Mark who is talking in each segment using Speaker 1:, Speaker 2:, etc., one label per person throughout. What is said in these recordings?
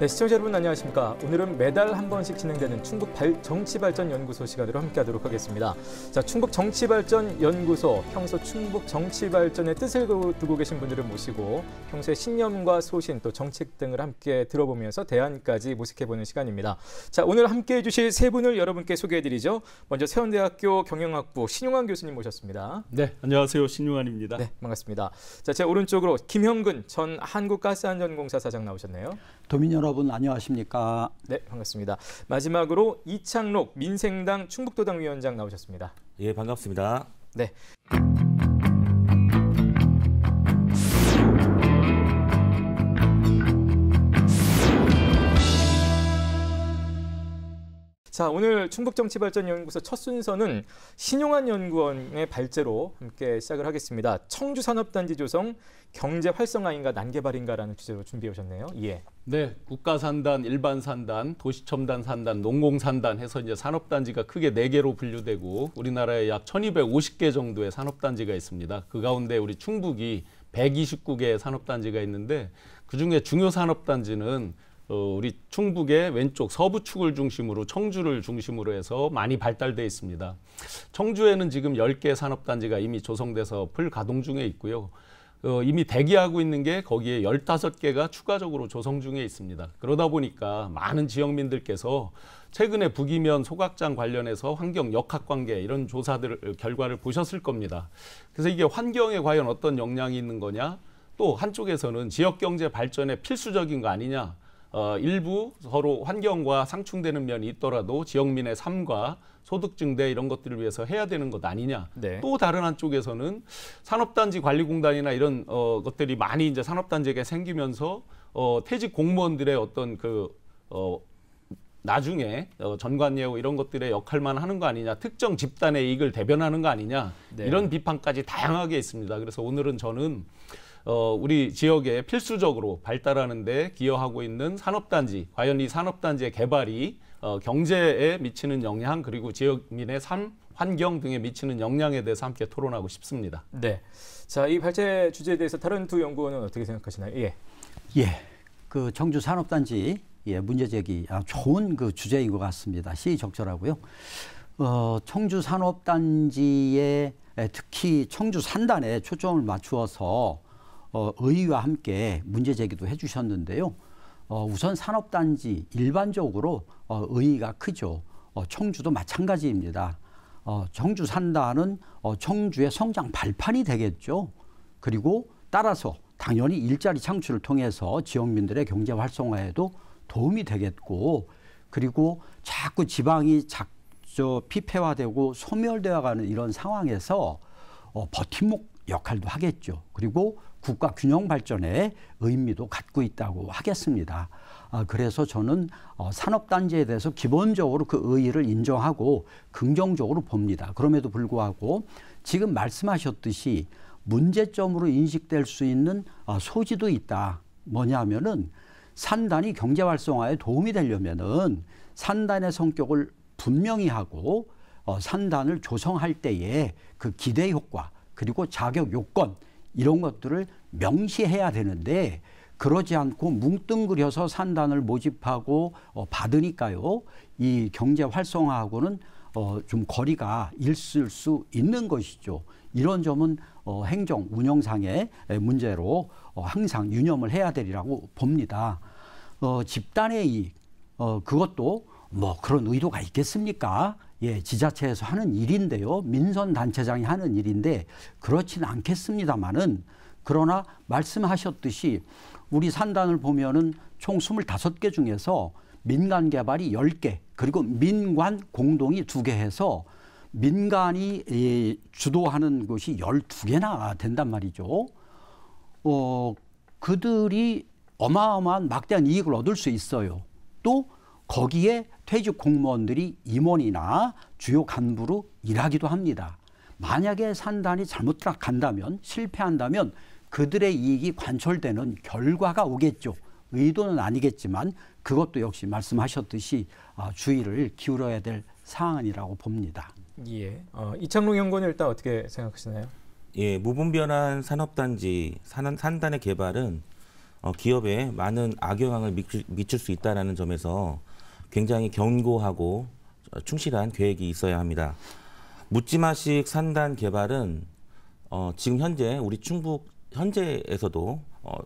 Speaker 1: 네, 시청자 여러분 안녕하십니까. 오늘은 매달 한 번씩 진행되는 충북 정치발전연구소 시간으로 함께하도록 하겠습니다. 자, 충북 정치발전연구소 평소 충북 정치발전의 뜻을 두고 계신 분들을 모시고 평소의 신념과 소신 또 정책 등을 함께 들어보면서 대안까지 모색해보는 시간입니다. 자, 오늘 함께해 주실 세 분을 여러분께 소개해드리죠. 먼저 세원대학교 경영학부 신용환 교수님 모셨습니다.
Speaker 2: 네, 안녕하세요. 신용환입니다. 네,
Speaker 1: 반갑습니다. 자, 제 오른쪽으로 김형근 전 한국가스안전공사 사장 나오셨네요. 도민 여러분 안녕하십니까? 네, 반갑습니다. 마지막으로 이창록 민생당 충북도당 위원장
Speaker 3: 나오셨습니다. 예, 반갑습니다. 네.
Speaker 1: 자, 오늘 충북정치발전연구소 첫 순서는 신용한 연구원의 발제로 함께 시작을 하겠습니다. 청주산업단지 조성,
Speaker 2: 경제 활성화인가 난개발인가라는 주제로 준비해 오셨네요. 예. 네, 국가산단, 일반산단, 도시첨단산단, 농공산단 해서 이제 산업단지가 크게 네개로 분류되고 우리나라에 약 1250개 정도의 산업단지가 있습니다. 그 가운데 우리 충북이 129개의 산업단지가 있는데 그중에 중요산업단지는 어, 우리 충북의 왼쪽 서부축을 중심으로 청주를 중심으로 해서 많이 발달돼 있습니다. 청주에는 지금 10개 산업단지가 이미 조성돼서 풀 가동 중에 있고요. 어, 이미 대기하고 있는 게 거기에 15개가 추가적으로 조성 중에 있습니다. 그러다 보니까 많은 지역민들께서 최근에 북이면 소각장 관련해서 환경 역학 관계 이런 조사들 결과를 보셨을 겁니다. 그래서 이게 환경에 과연 어떤 영향이 있는 거냐 또 한쪽에서는 지역 경제 발전에 필수적인 거 아니냐 어, 일부 서로 환경과 상충되는 면이 있더라도 지역민의 삶과 소득 증대 이런 것들을 위해서 해야 되는 것 아니냐. 네. 또 다른 한쪽에서는 산업단지 관리공단이나 이런 어, 것들이 많이 이제 산업단지에 생기면서 어, 퇴직 공무원들의 어떤 그 어, 나중에 어, 전관예우 이런 것들의 역할만 하는 거 아니냐, 특정 집단의 이익을 대변하는 거 아니냐 네. 이런 비판까지 다양하게 있습니다. 그래서 오늘은 저는 어, 우리 지역에 필수적으로 발달하는 데 기여하고 있는 산업단지, 과연 이 산업단지의 개발이 어, 경제에 미치는 영향 그리고 지역민의 삶, 환경 등에 미치는 영향에 대해서 함께 토론하고 싶습니다. 네. 자, 이 발제 주제에 대해서
Speaker 4: 다른 두 연구원은 어떻게 생각하시나요? 예. 예. 그 청주 산업단지 예, 문제 제기 아, 좋은 그 주제인 것 같습니다. 시의 적절하고요. 어, 청주 산업단지에 특히 청주 산단에 초점을 맞추어서 어, 의의와 함께 문제 제기도 해주셨는데요. 어, 우선 산업단지 일반적으로 어, 의의가 크죠. 어, 청주도 마찬가지입니다. 어, 청주 산다는 어, 청주의 성장 발판이 되겠죠. 그리고 따라서 당연히 일자리 창출을 통해서 지역민들의 경제 활성화에도 도움이 되겠고 그리고 자꾸 지방이 작, 저, 피폐화되고 소멸되어 가는 이런 상황에서 어, 버팀목 역할도 하겠죠. 그리고 국가 균형 발전에 의미도 갖고 있다고 하겠습니다. 아, 그래서 저는 어, 산업단지에 대해서 기본적으로 그 의의를 인정하고 긍정적으로 봅니다. 그럼에도 불구하고 지금 말씀하셨듯이 문제점으로 인식될 수 있는 어, 소지도 있다. 뭐냐면은 산단이 경제 활성화에 도움이 되려면은 산단의 성격을 분명히 하고 어, 산단을 조성할 때의 그 기대 효과 그리고 자격 요건 이런 것들을 명시해야 되는데 그러지 않고 뭉뚱그려서 산단을 모집하고 어, 받으니까요. 이 경제 활성화하고는 어, 좀 거리가 있을 수 있는 것이죠. 이런 점은 어, 행정 운영상의 문제로 어, 항상 유념을 해야 되리라고 봅니다. 어, 집단의 이익 어, 그것도 뭐 그런 의도가 있겠습니까? 예, 지자체에서 하는 일인데요. 민선 단체장이 하는 일인데 그렇진 않겠습니다만은 그러나 말씀하셨듯이 우리 산단을 보면은 총 25개 중에서 민간 개발이 10개 그리고 민관 공동이 2개 해서 민간이 예, 주도하는 것이 12개나 된단 말이죠. 어, 그들이 어마어마한 막대한 이익을 얻을 수 있어요. 또 거기에 퇴직 공무원들이 임원이나 주요 간부로 일하기도 합니다. 만약에 산단이 잘못 간다면 실패한다면 그들의 이익이 관철되는 결과가 오겠죠. 의도는 아니겠지만 그것도 역시 말씀하셨듯이 아, 주의를 기울여야 될 사안이라고 봅니다. 예. 어,
Speaker 1: 이창룡 연구원 일단 어떻게 생각하시나요?
Speaker 3: 예, 무분별한 산업단지 산, 산단의 개발은 어, 기업에 많은 악영향을 미칠, 미칠 수있다는 점에서 굉장히 견고하고 충실한 계획이 있어야 합니다. 묻지마식 산단 개발은 어, 지금 현재 우리 충북 현재에서도 어,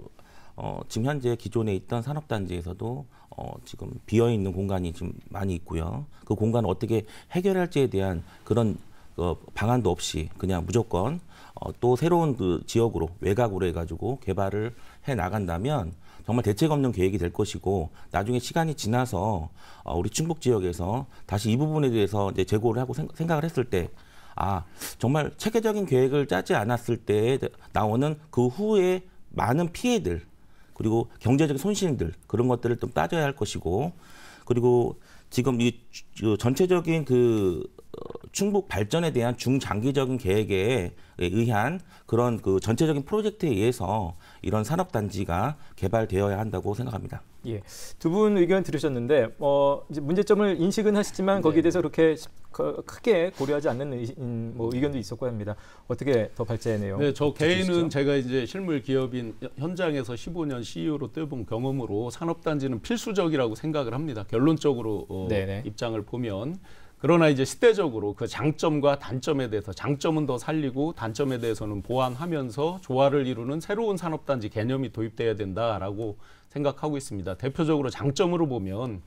Speaker 3: 어, 지금 현재 기존에 있던 산업단지에서도 어, 지금 비어 있는 공간이 지금 많이 있고요. 그 공간을 어떻게 해결할지에 대한 그런 어, 방안도 없이 그냥 무조건 어, 또 새로운 그 지역으로 외곽으로 해가지고 개발을 해 나간다면 정말 대책 없는 계획이 될 것이고 나중에 시간이 지나서 어, 우리 충북 지역에서 다시 이 부분에 대해서 이제 재고를 하고 생, 생 각을 했을 때. 아, 정말 체계적인 계획을 짜지 않았을 때 나오는 그 후에 많은 피해들, 그리고 경제적인 손실들, 그런 것들을 좀 따져야 할 것이고, 그리고 지금 이 전체적인 그 충북 발전에 대한 중장기적인 계획에 의한 그런 그 전체적인 프로젝트에 의해서 이런 산업 단지가 개발되어야 한다고 생각합니다.
Speaker 1: 예, 두분 의견 들으셨는데 어, 이제 문제점을 인식은 하시지만 거기에 네. 대해서 그렇게 크게 고려하지 않는 이, 뭐 의견도 있었고 합니다. 어떻게 더 발제해 내요? 네, 저 개인은
Speaker 2: 제가 이제 실물 기업인 현장에서 15년 CEO로 뛰본 경험으로 산업단지는 필수적이라고 생각을 합니다. 결론적으로 어, 입장을 보면 그러나 이제 시대적으로 그 장점과 단점에 대해서 장점은 더 살리고 단점에 대해서는 보완하면서 조화를 이루는 새로운 산업단지 개념이 도입돼야 된다라고 생각하고 있습니다. 대표적으로 장점으로 보면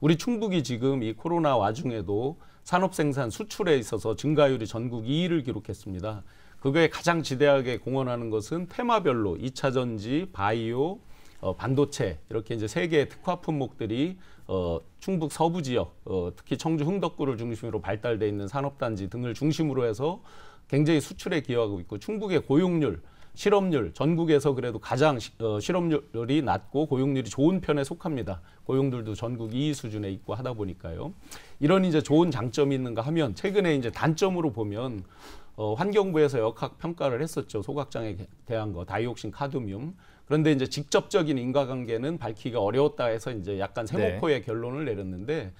Speaker 2: 우리 충북이 지금 이 코로나 와중에도 산업 생산 수출에 있어서 증가율이 전국 2위를 기록했습니다. 그거에 가장 지대하게 공헌하는 것은 테마별로 2차 전지, 바이오, 어, 반도체 이렇게 이제 세 개의 특화 품목들이 어, 충북 서부 지역, 어, 특히 청주 흥덕구를 중심으로 발달돼 있는 산업단지 등을 중심으로 해서 굉장히 수출에 기여하고 있고 충북의 고용률, 실업률 전국에서 그래도 가장 시, 어, 실업률이 낮고 고용률이 좋은 편에 속합니다. 고용률도 전국 2위 수준에 있고 하다 보니까요. 이런 이제 좋은 장점이 있는가 하면 최근에 이제 단점으로 보면 어, 환경부에서 역학 평가를 했었죠. 소각장에 대한 거 다이옥신 카드뮴 그런데 이제 직접적인 인과관계는 밝히기가 어려웠다 해서 이제 약간 네. 세모포의 네. 결론을 내렸는데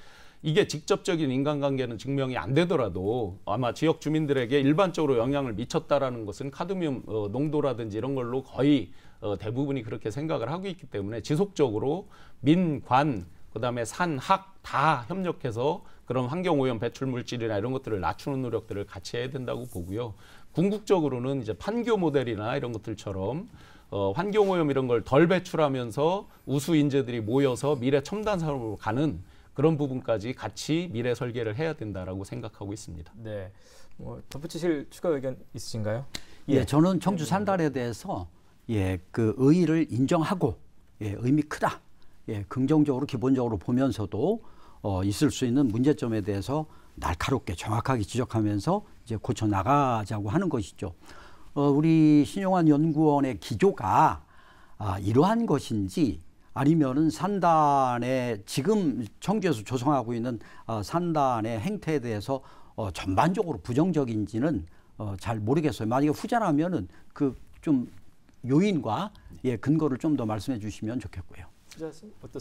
Speaker 2: 이게 직접적인 인간관계는 증명이 안 되더라도 아마 지역 주민들에게 일반적으로 영향을 미쳤다라는 것은 카드뮴 어, 농도라든지 이런 걸로 거의 어, 대부분이 그렇게 생각을 하고 있기 때문에 지속적으로 민관 그다음에 산학 다 협력해서 그런 환경 오염 배출 물질이나 이런 것들을 낮추는 노력들을 같이 해야 된다고 보고요. 궁극적으로는 이제 판교 모델이나 이런 것들처럼 어, 환경오염 이런 걸 덜 배출하면서 우수 인재들이 모여서 미래 첨단 산업으로 가는 그런 부분까지 같이 미래 설계를 해야 된다라고 생각하고 있습니다.
Speaker 4: 네. 뭐 덧붙이실 추가 의견 있으신가요? 예, 예 저는 청주 산단에 대해서 예, 그 의의를 인정하고 예, 의미 크다. 예, 긍정적으로 기본적으로 보면서도 어, 있을 수 있는 문제점에 대해서 날카롭게 정확하게 지적하면서 이제 고쳐 나가자고 하는 것이죠. 어, 우리 신용한 연구원의 기조가 아, 이러한 것인지 아니면은 산단의 지금 청주에서 조성하고 있는 어, 산단의 행태에 대해서 어, 전반적으로 부정적인지는 어, 잘 모르겠어요. 만약에 후자라면은 그 좀 요인과 예, 근거를 좀 더 말씀해 주시면 좋겠고요.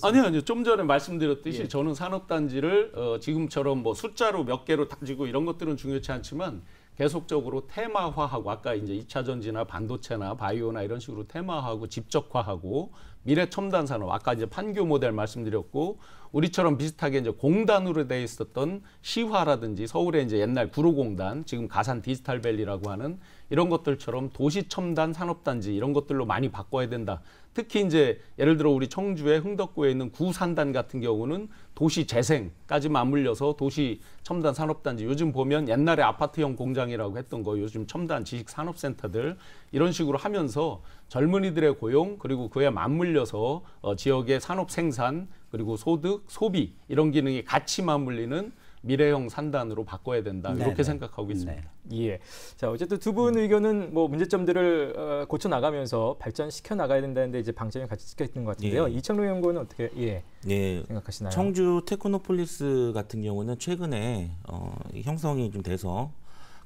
Speaker 4: 아니요, 아니요.
Speaker 2: 좀 전에 말씀드렸듯이 예. 저는 산업단지를 어, 지금처럼 뭐 숫자로 몇 개로 따지고 이런 것들은 중요치 않지만 계속적으로 테마화하고 아까 이제 2차 전지나 반도체나 바이오나 이런 식으로 테마화하고 집적화하고 미래 첨단 산업 아까 이제 판교 모델 말씀드렸고 우리처럼 비슷하게 이제 공단으로 돼 있었던 시화라든지 서울의 이제 옛날 구로공단 지금 가산 디지털밸리라고 하는 이런 것들처럼 도시 첨단 산업단지 이런 것들로 많이 바꿔야 된다. 특히 이제 예를 들어 우리 청주의 흥덕구에 있는 구산단 같은 경우는 도시 재생까지 맞물려서 도시 첨단 산업단지 요즘 보면 옛날에 아파트형 공장이라고 했던 거 요즘 첨단 지식 산업센터들 이런 식으로 하면서 젊은이들의 고용 그리고 그에 맞물려서 어, 지역의 산업 생산 그리고 소득 소비 이런 기능이 같이 맞물리는 미래형 산단으로 바꿔야 된다 이렇게 생각하고 네. 있습니다. 네. 예. 자 어쨌든 두 분 의견은 뭐 문제점들을 어, 고쳐 나가면서
Speaker 1: 발전시켜 나가야 된다는데 이제 방점이 같이 찍혀 있는 것 같은데요. 예. 이창룡 연구원 어떻게 예,
Speaker 3: 예. 생각하시나요? 청주 테크노폴리스 같은 경우는 최근에 어, 형성이 좀 돼서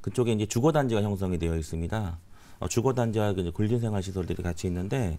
Speaker 3: 그쪽에 이제 주거 단지가 형성이 되어 있습니다. 어, 주거 단지와 그 이제 생활 시설들이 같이 있는데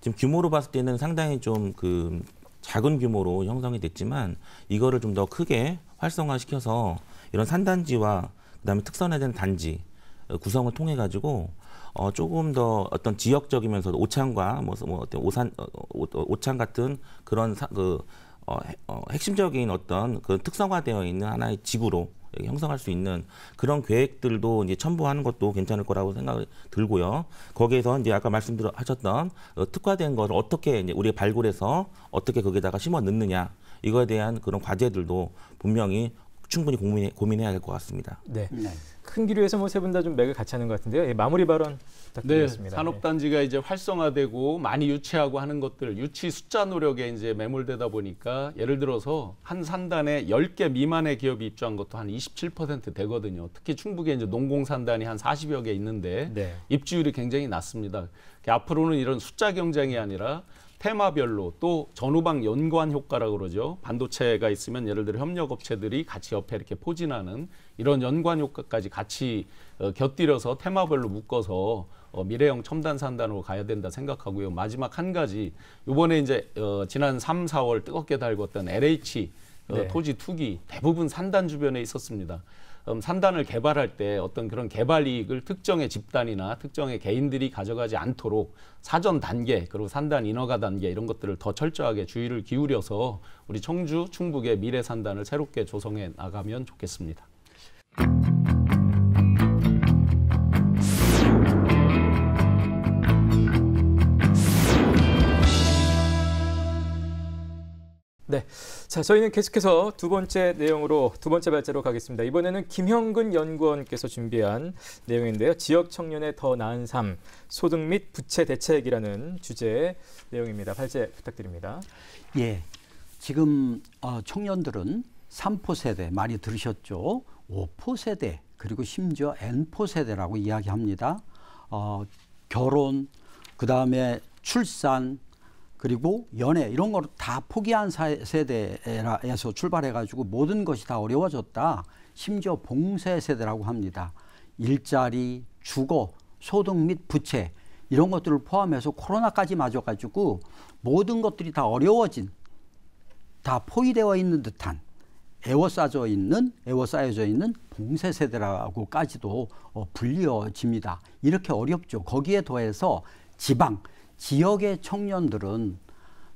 Speaker 3: 지금 규모로 봤을 때는 상당히 좀 그 작은 규모로 형성이 됐지만 이거를 좀 더 크게 활성화시켜서 이런 산단지와 그다음에 특선에 대한 단지 어, 구성을 통해 가지고 어 조금 더 어떤 지역적이면서도 오창과 뭐, 뭐 어떤 오산 오, 어, 어, 오창 같은 그런 사, 그 어, 어, 핵심적인 어떤 그 특성화되어 있는 하나의 지구로 형성할 수 있는 그런 계획들도 이제 첨부하는 것도 괜찮을 거라고 생각이 들고요. 거기에서 이제 아까 말씀하셨던 드렸 어, 특화된 것을 어떻게 이제 우리가 발굴해서 어떻게 거기다가 에 심어 넣느냐 이거에 대한 그런 과제들도 분명히 충분히 고민해, 고민해야 될것 같습니다.
Speaker 1: 네. 네. 큰 기류에서 뭐세분다좀 맥을 같이 하는 것 같은데요. 예, 마무리 발언 부탁드리겠습니다. 네,
Speaker 2: 산업단지가 이제 활성화되고 많이 유치하고 하는 것들 유치 숫자 노력에 이제 매몰되다 보니까 예를 들어서 한 산단에 10개 미만의 기업이 입주한 것도 한 27% 되거든요. 특히 충북에 이제 농공산단이 한 40여 개 있는데 네. 입주율이 굉장히 낮습니다. 앞으로는 이런 숫자 경쟁이 아니라 테마별로 또 전후방 연관 효과라고 그러죠. 반도체가 있으면 예를 들어 협력업체들이 같이 옆에 이렇게 포진하는 이런 연관 효과까지 같이 어, 곁들여서 테마별로 묶어서 어, 미래형 첨단 산단으로 가야 된다 생각하고요. 마지막 한 가지 이번에 이제 어, 지난 3, 4월 뜨겁게 달궜던 LH 네. 토지 투기 대부분 산단 주변에 있었습니다. 음, 산단을 개발할 때 어떤 그런 개발 이익을 특정의 집단이나 특정의 개인들이 가져가지 않도록 사전 단계 그리고 산단 인허가 단계 이런 것들을 더 철저하게 주의를 기울여서 우리 청주 충북의 미래 산단을 새롭게 조성해 나가면 좋겠습니다.
Speaker 1: 네. 자, 저희는 계속해서 두 번째 내용으로 두 번째 발제로 가겠습니다. 이번에는 김형근 연구원께서 준비한 내용인데요. 지역 청년의 더 나은 삶, 소득 및 부채 대책이라는 주제의 내용입니다. 발제 부탁드립니다.
Speaker 4: 예. 지금 어, 청년들은 3포 세대 많이 들으셨죠? 5포 세대 그리고 심지어 N포 세대라고 이야기합니다. 어, 결혼, 그다음에 출산, 그리고 연애 이런 걸 다 포기한 세대에서 출발해 가지고 모든 것이 다 어려워졌다. 심지어 봉쇄 세대라고 합니다. 일자리, 주거, 소득 및 부채 이런 것들을 포함해서 코로나까지 맞아 가지고 모든 것들이 다 어려워진 다 포위되어 있는 듯한 에워싸져 있는 에워싸여져 있는 봉쇄 세대라고까지도 어, 불리어집니다. 이렇게 어렵죠. 거기에 더해서 지방 지역의 청년들은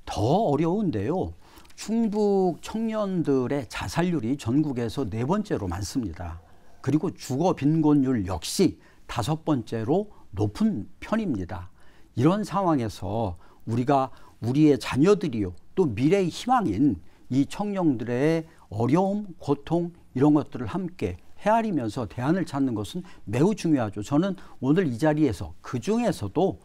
Speaker 4: 더 어려운데요. 충북 청년들의 자살률이 전국에서 네 번째로 많습니다. 그리고 주거 빈곤율 역시 다섯 번째로 높은 편입니다. 이런 상황에서 우리가 우리의 자녀들이요 또 미래의 희망인 이 청년들의 어려움, 고통 이런 것들을 함께 헤아리면서 대안을 찾는 것은 매우 중요하죠. 저는 오늘 이 자리에서 그 중에서도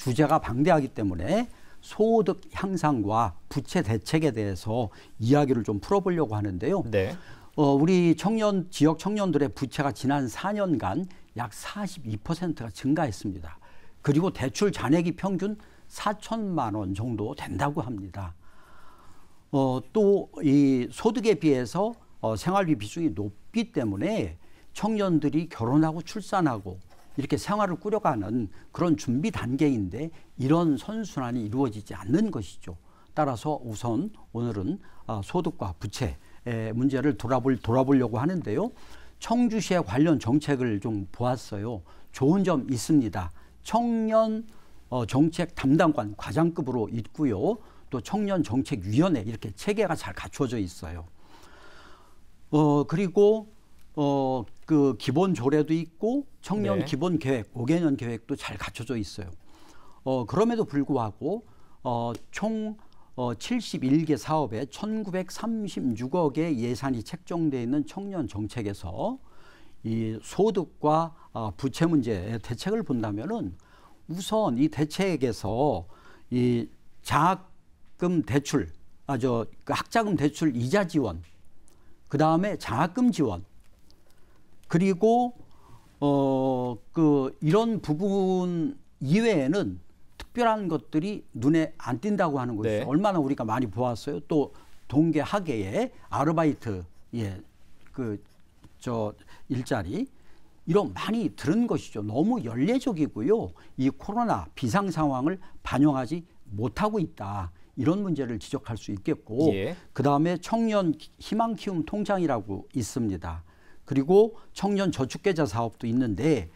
Speaker 4: 주제가 방대하기 때문에 소득 향상과 부채 대책에 대해서 이야기를 좀 풀어보려고 하는데요. 네. 어, 우리 청년 지역 청년들의 부채가 지난 4년간 약 42%가 증가했습니다. 그리고 대출 잔액이 평균 4천만 원 정도 된다고 합니다. 어, 또이 소득에 비해서 어, 생활비 비중이 높기 때문에 청년들이 결혼하고 출산하고 이렇게 생활을 꾸려가는 그런 준비 단계인데 이런 선순환이 이루어지지 않는 것이죠. 따라서 우선 오늘은 아, 소득과 부채 문제를 돌아볼, 돌아보려고 하는데요. 청주시의 관련 정책을 좀 보았어요. 좋은 점 있습니다. 청년 어, 정책 담당관 과장급으로 있고요. 또 청년 정책 위원회 이렇게 체계가 잘 갖춰져 있어요. 어 그리고 어그 기본 조례도 있고 청년 네. 기본 계획 5개년 계획도 잘 갖춰져 있어요. 어, 그럼에도 불구하고 어, 총 어, 71개 사업에 1,936억의 예산이 책정돼 있는 청년 정책에서 이 소득과 어, 부채 문제 대책을 본다면은 우선 이 대책에서 이 장학금 대출 아저 그 학자금 대출 이자 지원 그 다음에 장학금 지원 그리고 어 그 이런 부분 이외에는 특별한 것들이 눈에 안 띈다고 하는 것이 네. 얼마나 우리가 많이 보았어요. 또 동계 학예의 아르바이트 예그 저 일자리 이런 많이 들은 것이죠. 너무 연례적이고요. 이 코로나 비상 상황을 반영하지 못하고 있다. 이런 문제를 지적할 수 있겠고 예. 그다음에 청년 희망 키움 통장이라고 있습니다. 그리고 청년 저축계좌 사업도 있는데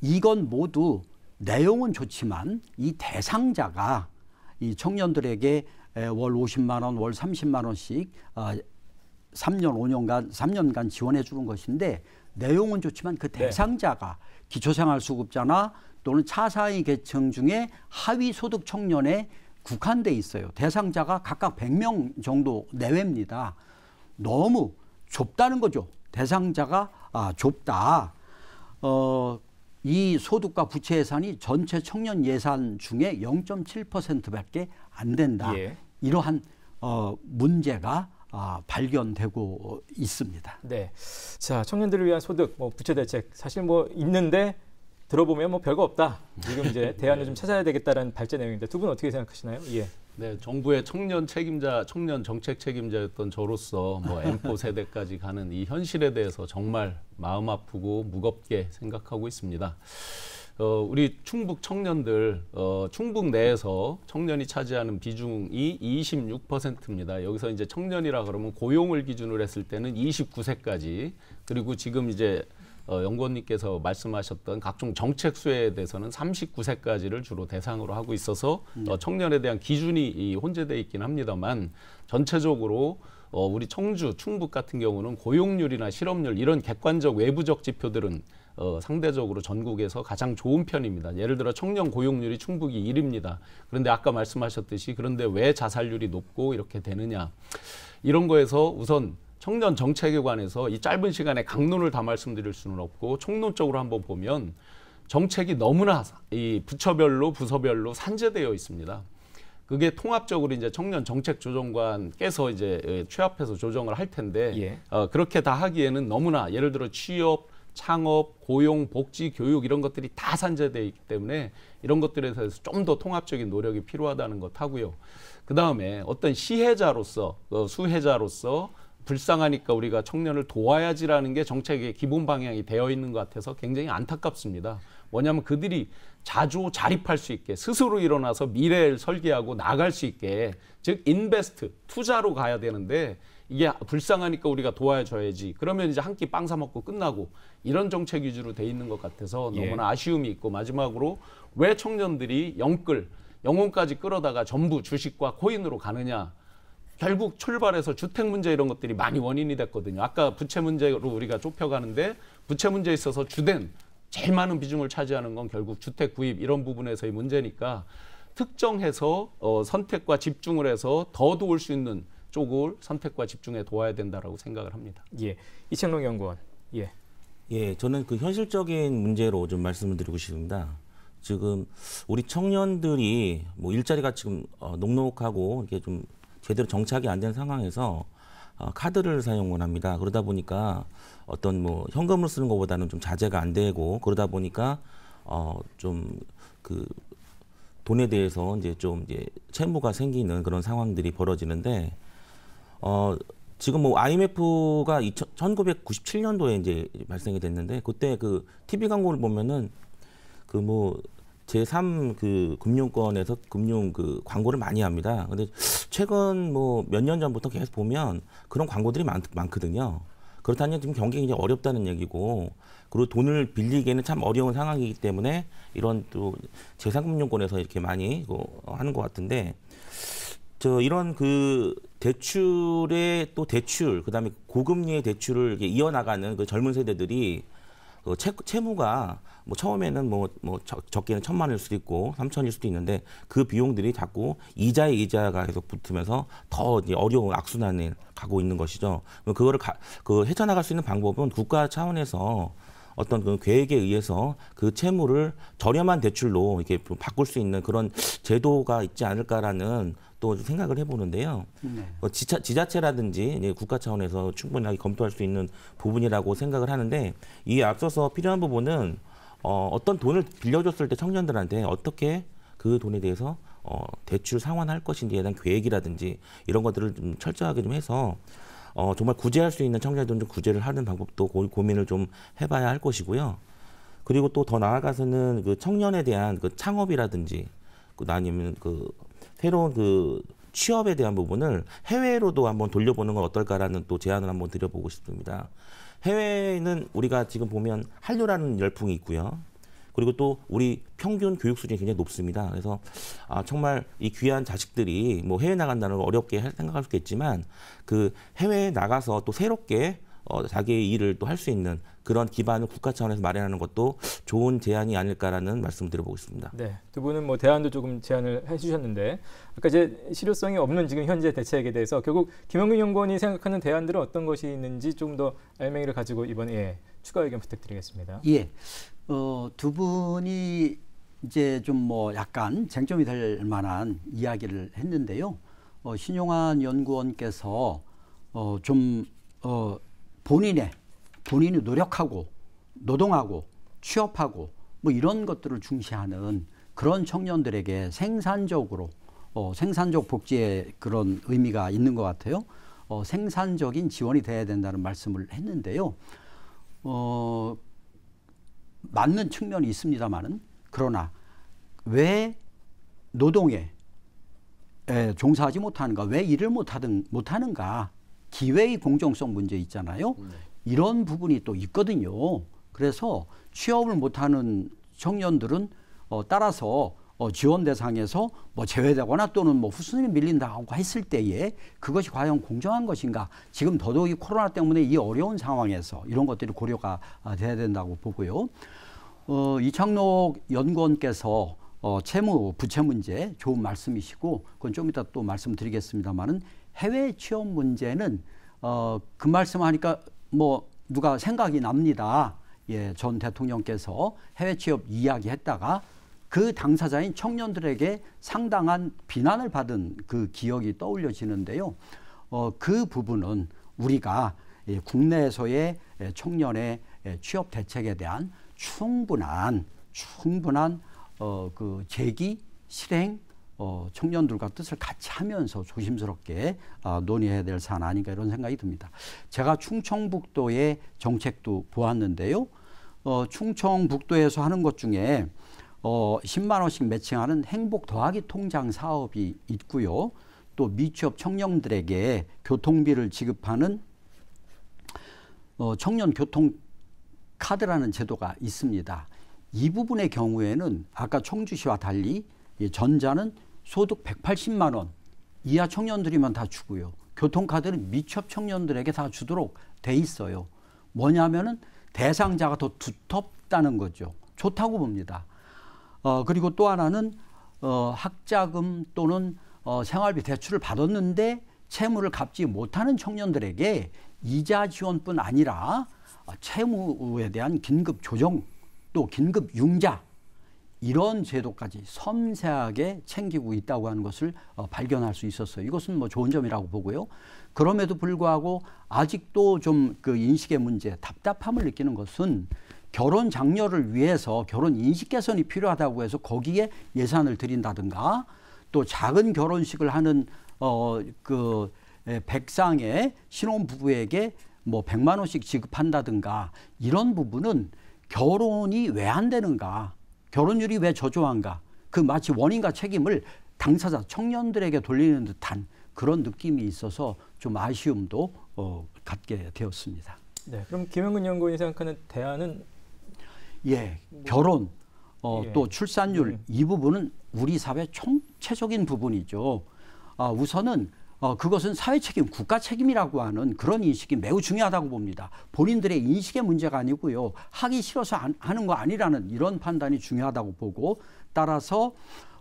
Speaker 4: 이건 모두 내용은 좋지만 이 대상자가 이 청년들에게 월 50만 원, 월 30만 원씩 3년 어, 5년간 3년간 지원해 주는 것인데 내용은 좋지만 그 네. 대상자가 네. 기초생활수급자나 또는 차상위 계층 중에 하위 소득 청년에 국한돼 있어요. 대상자가 각각 100명 정도 내외입니다. 너무 좁다는 거죠. 대상자가 아, 좁다. 어, 이 소득과 부채 예산이 전체 청년 예산 중에 0.7%밖에 안 된다. 예. 이러한 어, 문제가 아, 발견되고 있습니다. 네. 자, 청년들을 위한 소득, 뭐 부채 대책
Speaker 1: 사실 뭐 있는데 들어보면 뭐 별거 없다. 지금 이제 대안을 네. 좀 찾아야 되겠다는 발제 내용인데 두 분 어떻게 생각하시나요? 예.
Speaker 2: 네, 정부의 청년 책임자, 청년 정책 책임자였던 저로서 뭐 M4 세대까지 가는 이 현실에 대해서 정말 마음 아프고 무겁게 생각하고 있습니다. 어, 우리 충북 청년들, 어, 충북 내에서 청년이 차지하는 비중이 26%입니다. 여기서 이제 청년이라 그러면 고용을 기준으로 했을 때는 29세까지, 그리고 지금 이제 어, 연구원님께서 말씀하셨던 각종 정책 수혜에 대해서는 39세까지를 주로 대상으로 하고 있어서 네. 어, 청년에 대한 기준이 이, 혼재되어 있긴 합니다만 전체적으로 어, 우리 청주, 충북 같은 경우는 고용률이나 실업률 이런 객관적 외부적 지표들은 어, 상대적으로 전국에서 가장 좋은 편입니다. 예를 들어 청년 고용률이 충북이 1입니다. 그런데 아까 말씀하셨듯이 그런데 왜 자살률이 높고 이렇게 되느냐. 이런 거에서 우선 청년 정책에 관해서 이 짧은 시간에 강론을 다 말씀드릴 수는 없고 총론적으로 한번 보면 정책이 너무나 이 부처별로 부서별로 산재되어 있습니다. 그게 통합적으로 이제 청년 정책 조정관께서 이제 예, 취합해서 조정을 할 텐데 예. 어, 그렇게 다 하기에는 너무나 예를 들어 취업 창업, 고용, 복지, 교육 이런 것들이 다 산재되어 있기 때문에 이런 것들에 대해서 좀 더 통합적인 노력이 필요하다는 것 하고요. 그 다음에 어떤 시혜자로서, 어, 수혜자로서 불쌍하니까 우리가 청년을 도와야지라는 게 정책의 기본 방향이 되어 있는 것 같아서 굉장히 안타깝습니다. 뭐냐면 그들이 자주 자립할 수 있게 스스로 일어나서 미래를 설계하고 나갈 수 있게 즉 인베스트 투자로 가야 되는데 이게 불쌍하니까 우리가 도와줘야지. 그러면 이제 한 끼 빵 사 먹고 끝나고 이런 정책 위주로 돼 있는 것 같아서 예. 너무나 예. 아쉬움이 있고 마지막으로 왜 청년들이 영끌 영혼까지 끌어다가 전부 주식과 코인으로 가느냐 결국 출발해서 주택 문제 이런 것들이 많이 원인이 됐거든요. 아까 부채 문제로 우리가 좁혀가는데 부채 문제에 있어서 주된 제일 많은 비중을 차지하는 건 결국 주택 구입 이런 부분에서의 문제니까 특정해서 어, 선택과 집중을 해서 더 도울 수 있는 쪽을 선택과 집중해 도와야 된다라고 생각을 합니다. 예, 이창동 연구원.
Speaker 1: 예.
Speaker 3: 예, 저는 그 현실적인 문제로 좀 말씀을 드리고 싶습니다. 지금 우리 청년들이 뭐 일자리가 지금 어, 녹록하고 이게 좀 제대로 정착이 안 된 상황에서 어, 카드를 사용을 합니다. 그러다 보니까 어떤 뭐 현금을 쓰는 것보다는 좀 자제가 안 되고 그러다 보니까 어, 좀 그 돈에 대해서 이제 좀 이제 채무가 생기는 그런 상황들이 벌어지는데 어, 지금 뭐 IMF가 2000, 1997년도에 이제 발생이 됐는데 그때 그 TV 광고를 보면은 그뭐 제3 그 금융권에서 금융 그 광고를 많이 합니다. 근데 최근 뭐 몇 년 전부터 계속 보면 그런 광고들이 많, 많거든요. 그렇다면 지금 경기 굉장히 어렵다는 얘기고 그리고 돈을 빌리기에는 참 어려운 상황이기 때문에 이런 또 제3금융권에서 이렇게 많이 하는 것 같은데 저 이런 그 대출의 또 대출 그다음에 고금리의 대출을 이어나가는 그 젊은 세대들이 그 채, 채무가 뭐 처음에는 뭐, 뭐 적게는 천만 원일 수도 있고 삼천일 수도 있는데 그 비용들이 자꾸 이자에 이자가 계속 붙으면서 더 이제 어려운 악순환에 가고 있는 것이죠. 그거를 가, 그 헤쳐나갈 수 있는 방법은 국가 차원에서 어떤 그 계획에 의해서 그 채무를 저렴한 대출로 이렇게 바꿀 수 있는 그런 제도가 있지 않을까라는 또 생각을 해보는데요. 네. 어, 지차, 지자체라든지 국가 차원에서 충분히 검토할 수 있는 부분이라고 생각을 하는데 이 앞서서 필요한 부분은 어, 어떤 돈을 빌려줬을 때 청년들한테 어떻게 그 돈에 대해서 어, 대출 상환할 것인지에 대한 계획이라든지 이런 것들을 좀 철저하게 좀 해서 어, 정말 구제할 수 있는 청년들좀 구제를 하는 방법도 고, 고민을 좀 해봐야 할 것이고요. 그리고 또 더 나아가서는 그 청년에 대한 그 창업이라든지 그 아니면 그 새로운 그 취업에 대한 부분을 해외로도 한번 돌려보는 건 어떨까라는 또 제안을 한번 드려보고 싶습니다. 해외는 에 우리가 지금 보면 한류라는 열풍이 있고요. 그리고 또 우리 평균 교육 수준이 굉장히 높습니다. 그래서 아 정말 이 귀한 자식들이 뭐 해외 나간다는 걸 어렵게 생각할 수 있겠지만 그 해외에 나가서 또 새롭게 어, 자기의 일을 또 할 수 있는 그런 기반을 국가 차원에서 마련하는 것도 좋은 제안이 아닐까라는 말씀을 드려보고 있습니다.
Speaker 1: 네, 두 분은 뭐 대안도 조금 제안을 해주셨는데 아까 이제 실효성이 없는 지금 현재 대책에 대해서 결국 김영균 연구원이 생각하는 대안들은 어떤 것이 있는지 좀더 알맹이를 가지고 이번에 예, 추가 의견 부탁드리겠습니다. 예,
Speaker 4: 어, 두 분이 이제 좀 뭐 약간 쟁점이 될 만한 이야기를 했는데요. 어, 신용환 연구원께서 어, 좀 어, 본인의 본인이 노력하고 노동하고 취업하고 뭐 이런 것들을 중시하는 그런 청년들에게 생산적으로 어, 생산적 복지의 그런 의미가 있는 것 같아요. 어, 생산적인 지원이 돼야 된다는 말씀을 했는데요. 어, 맞는 측면이 있습니다만은 그러나 왜 노동에 에, 종사하지 못하는가, 왜 일을 못하든 못하는가 기회의 공정성 문제 있잖아요. 네. 이런 부분이 또 있거든요. 그래서 취업을 못하는 청년들은 어, 따라서 어, 지원 대상에서 뭐 제외되거나 또는 뭐 후순위 밀린다고 했을 때에 그것이 과연 공정한 것인가 지금 더더욱이 코로나 때문에 이 어려운 상황에서 이런 것들이 고려가 아, 돼야 된다고 보고요. 어, 이창록 연구원께서 어, 채무 부채 문제 좋은 말씀이시고 그건 좀 이따 또 말씀드리겠습니다만은 해외 취업 문제는 어, 그 말씀하니까 뭐 누가 생각이 납니다. 예, 전 대통령께서 해외 취업 이야기했다가 그 당사자인 청년들에게 상당한 비난을 받은 그 기억이 떠올려지는데요. 어, 그 부분은 우리가 예, 국내에서의 예, 청년의 예, 취업 대책에 대한 충분한 충분한 어, 그 제기 실행 어, 청년들과 뜻을 같이 하면서 조심스럽게 어, 논의해야 될 사안 아닌가 이런 생각이 듭니다. 제가 충청북도의 정책도 보았는데요. 어, 충청북도에서 하는 것 중에 어, 10만 원씩 매칭하는 행복 더하기 통장 사업이 있고요. 또 미취업 청년들에게 교통비를 지급하는 어, 청년 교통 카드라는 제도가 있습니다. 이 부분의 경우에는 아까 청주시와 달리 예, 전자는 소득 180만 원 이하 청년들이만 다 주고요. 교통카드는 미취업 청년들에게 다 주도록 돼 있어요. 뭐냐면은 대상자가 더 두텁다는 거죠. 좋다고 봅니다. 어, 그리고 또 하나는 어, 학자금 또는 어, 생활비 대출을 받았는데 채무를 갚지 못하는 청년들에게 이자 지원뿐 아니라 어, 채무에 대한 긴급 조정 또 긴급 융자 이런 제도까지 섬세하게 챙기고 있다고 하는 것을 어, 발견할 수 있었어요. 이것은 뭐 좋은 점이라고 보고요. 그럼에도 불구하고 아직도 좀 그 인식의 문제, 답답함을 느끼는 것은 결혼 장려를 위해서 결혼 인식 개선이 필요하다고 해서 거기에 예산을 들인다든가 또 작은 결혼식을 하는 어그 예, 백상의 신혼 부부에게 뭐 100만 원씩 지급한다든가 이런 부분은 결혼이 왜 안 되는가 결혼율이 왜 저조한가? 그 마치 원인과 책임을 당사자 청년들에게 돌리는 듯한 그런 느낌이 있어서 좀 아쉬움도 어, 갖게 되었습니다.
Speaker 1: 네, 그럼 김영근 연구원이 생각하는 대안은
Speaker 4: 예, 결혼 어, 예. 또 출산율 음. 이 부분은 우리 사회 총체적인 부분이죠. 아, 우선은 어, 그것은 사회 책임, 국가 책임이라고 하는 그런 인식이 매우 중요하다고 봅니다. 본인들의 인식의 문제가 아니고요. 하기 싫어서 안, 하는 거 아니라는 이런 판단이 중요하다고 보고 따라서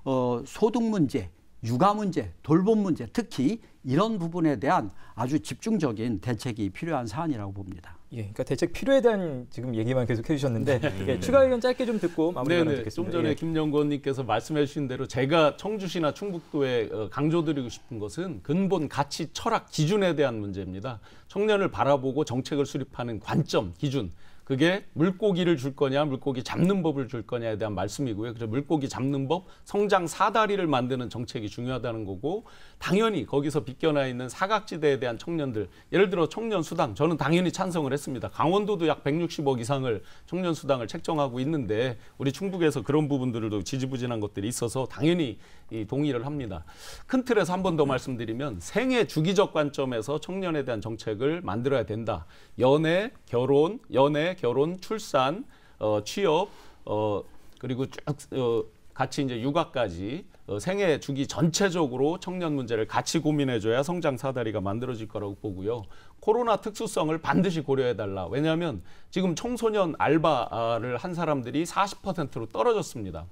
Speaker 4: 어, 소득 문제, 육아 문제, 돌봄 문제 특히 이런 부분에 대한 아주 집중적인 대책이 필요한 사안이라고 봅니다. 예, 그러니까 대책 필요에 대한 지금 얘기만 계속 해주셨는데 네. 예, 네. 추가
Speaker 2: 의견 짧게 좀 듣고 마무리하도록 네, 네. 하겠습니다. 좀 전에 예. 김영권님께서 말씀해주신 대로 제가 청주시나 충북도에 어, 강조드리고 싶은 것은 근본 가치, 철학, 기준에 대한 문제입니다. 청년을 바라보고 정책을 수립하는 관점, 기준. 그게 물고기를 줄 거냐, 물고기 잡는 법을 줄 거냐에 대한 말씀이고요. 그래서 물고기 잡는 법, 성장 사다리를 만드는 정책이 중요하다는 거고, 당연히 거기서 빗겨나 있는 사각지대에 대한 청년들, 예를 들어 청년 수당, 저는 당연히 찬성을 했습니다. 강원도도 약 160억 이상을 청년 수당을 책정하고 있는데, 우리 충북에서 그런 부분들도 지지부진한 것들이 있어서 당연히 이 동의를 합니다. 큰 틀에서 한 번더 네. 말씀드리면 생애 주기적 관점에서 청년에 대한 정책을 만들어야 된다. 연애, 결혼, 연애, 결혼, 출산, 어, 취업, 어, 그리고 쭉 어, 같이 이제 육아까지 어, 생애 주기 전체적으로 청년 문제를 같이 고민해줘야 성장 사다리가 만들어질 거라고 보고요. 코로나 특수성을 반드시 고려해달라. 왜냐하면 지금 청소년 알바를 한 사람들이 40%로 떨어졌습니다.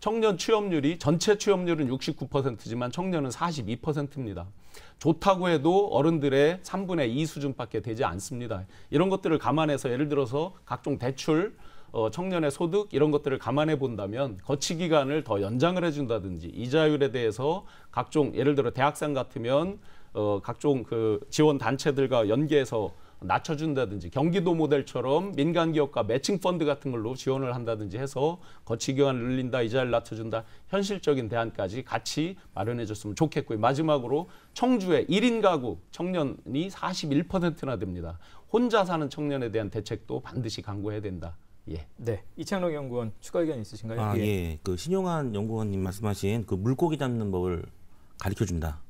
Speaker 2: 청년 취업률이 전체 취업률은 69%지만 청년은 42%입니다. 좋다고 해도 어른들의 3분의 2 수준밖에 되지 않습니다. 이런 것들을 감안해서 예를 들어서 각종 대출, 어, 청년의 소득 이런 것들을 감안해 본다면 거치 기간을 더 연장을 해준다든지 이자율에 대해서 각종 예를 들어 대학생 같으면 어, 각종 그 지원 단체들과 연계해서 낮춰준다든지 경기도 모델처럼 민간 기업과 매칭 펀드 같은 걸로 지원을 한다든지 해서 거치 기간을 늘린다 이자를 낮춰준다 현실적인 대안까지 같이 마련해줬으면 좋겠고요. 마지막으로 청주에 1인 가구 청년이 41%나 됩니다. 혼자 사는 청년에 대한 대책도 반드시 강구해야 된다.
Speaker 3: 예. 네.
Speaker 1: 이창록 연구원 추가 의견 있으신가요? 아, 예.
Speaker 3: 예. 그 신용한 연구원님 말씀하신 그 물고기 잡는 법을 가르쳐 준다.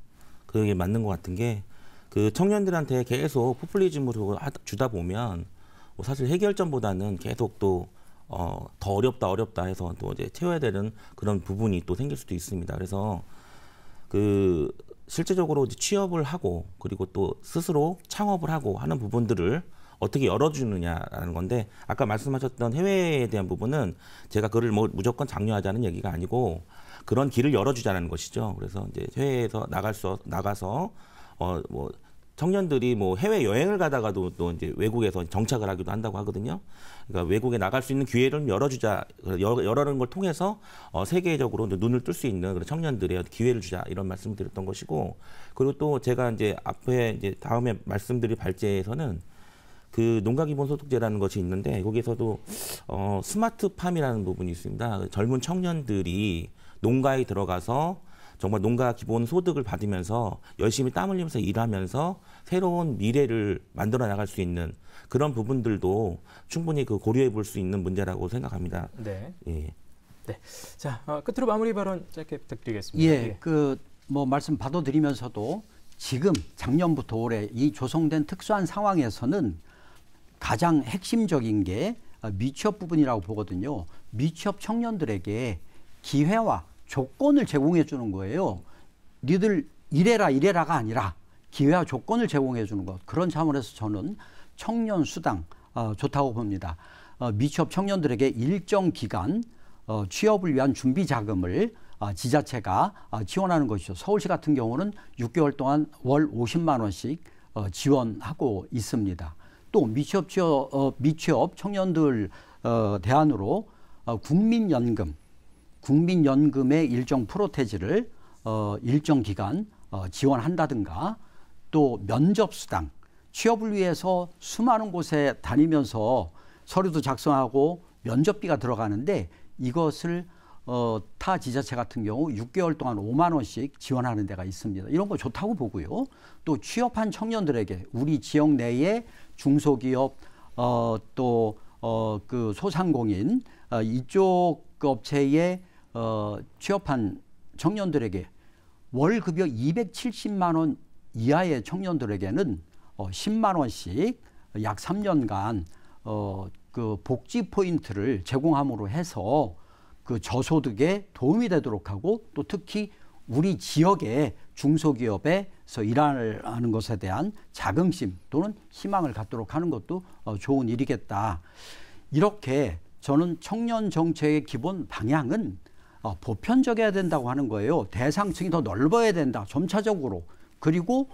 Speaker 3: 그게 맞는 것 같은 게그 청년들한테 계속 포퓰리즘으로 주다 보면 뭐 사실 해결점보다는 계속 또 어, 더 어렵다 어렵다 해서 또 이제 채워야 되는 그런 부분이 또 생길 수도 있습니다. 그래서 그 실제적으로 취업을 하고 그리고 또 스스로 창업을 하고 하는 부분들을 어떻게 열어주느냐라는 건데 아까 말씀하셨던 해외에 대한 부분은 제가 그를 뭐 무조건 장려하자는 얘기가 아니고 그런 길을 열어주자는 것이죠. 그래서 이제 해외에서 나갈 수 나가서 어뭐 청년들이 뭐 해외 여행을 가다가도 또 이제 외국에서 정착을 하기도 한다고 하거든요. 그러니까 외국에 나갈 수 있는 기회를 열어주자, 열어라는 걸 통해서 어, 세계적으로 눈을 뜰 수 있는 그런 청년들의 기회를 주자 이런 말씀을 드렸던 것이고, 그리고 또 제가 이제 앞에 이제 다음에 말씀드릴 발제에서는 그 농가기본소득제라는 것이 있는데 거기에서도 어, 스마트팜이라는 부분이 있습니다. 젊은 청년들이 농가에 들어가서 정말 농가 기본 소득을 받으면서 열심히 땀 흘리면서 일하면서 새로운 미래를 만들어 나갈 수 있는 그런 부분들도 충분히 그 고려해 볼 수 있는 문제라고 생각합니다. 네. 예.
Speaker 1: 네. 자, 어, 끝으로 마무리 발언 짧게 부탁드리겠습니다. 예. 예.
Speaker 4: 그뭐 말씀 받아들이면서도 지금 작년부터 올해 이 조성된 특수한 상황에서는 가장 핵심적인 게 미취업 부분이라고 보거든요. 미취업 청년들에게 기회와 조건을 제공해 주는 거예요. 니들 이래라 이래라가 아니라 기회와 조건을 제공해 주는 것. 그런 차원에서 저는 청년 수당 어, 좋다고 봅니다. 어, 미취업 청년들에게 일정 기간 어, 취업을 위한 준비 자금을 아, 지자체가 아, 지원하는 것이죠. 서울시 같은 경우는 6개월 동안 월 50만 원씩 어, 지원하고 있습니다. 또 미취업 취업, 어, 미취업 청년들 어, 대안으로 어, 국민연금 국민연금의 일정 프로테지를 어, 일정 기간 어, 지원한다든가 또 면접수당 취업을 위해서 수많은 곳에 다니면서 서류도 작성하고 면접비가 들어가는데 이것을 어, 타 지자체 같은 경우 6개월 동안 5만 원씩 지원하는 데가 있습니다. 이런 거 좋다고 보고요. 또 취업한 청년들에게 우리 지역 내에 중소기업 어, 또그 어, 그 소상공인 어, 이쪽 업체에 어, 취업한 청년들에게 월 급여 270만 원 이하의 청년들에게는 어, 10만 원씩 약 3년간 어, 그 복지 포인트를 제공함으로 해서 그 저소득에 도움이 되도록 하고 또 특히 우리 지역의 중소기업에서 일하는 것에 대한 자긍심 또는 희망을 갖도록 하는 것도 어, 좋은 일이겠다. 이렇게 저는 청년 정책의 기본 방향은 아, 보편적이어야 된다고 하는 거예요. 대상층이 더 넓어야 된다. 점차적으로. 그리고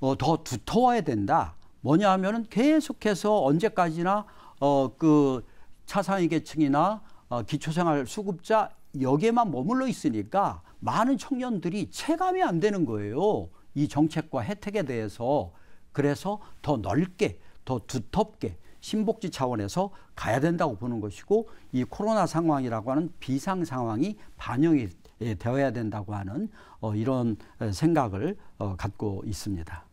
Speaker 4: 어, 더 두터워야 된다. 뭐냐 하면은 계속해서 언제까지나 어, 그 차상위 계층이나 어, 기초생활 수급자 여기에만 머물러 있으니까 많은 청년들이 체감이 안 되는 거예요. 이 정책과 혜택에 대해서. 그래서 더 넓게, 더 두텁게, 신복지 차원에서 가야 된다고 보는 것이고 이 코로나 상황이라고 하는 비상 상황이 반영이 되어야 된다고 하는 어, 이런 생각을 어, 갖고 있습니다.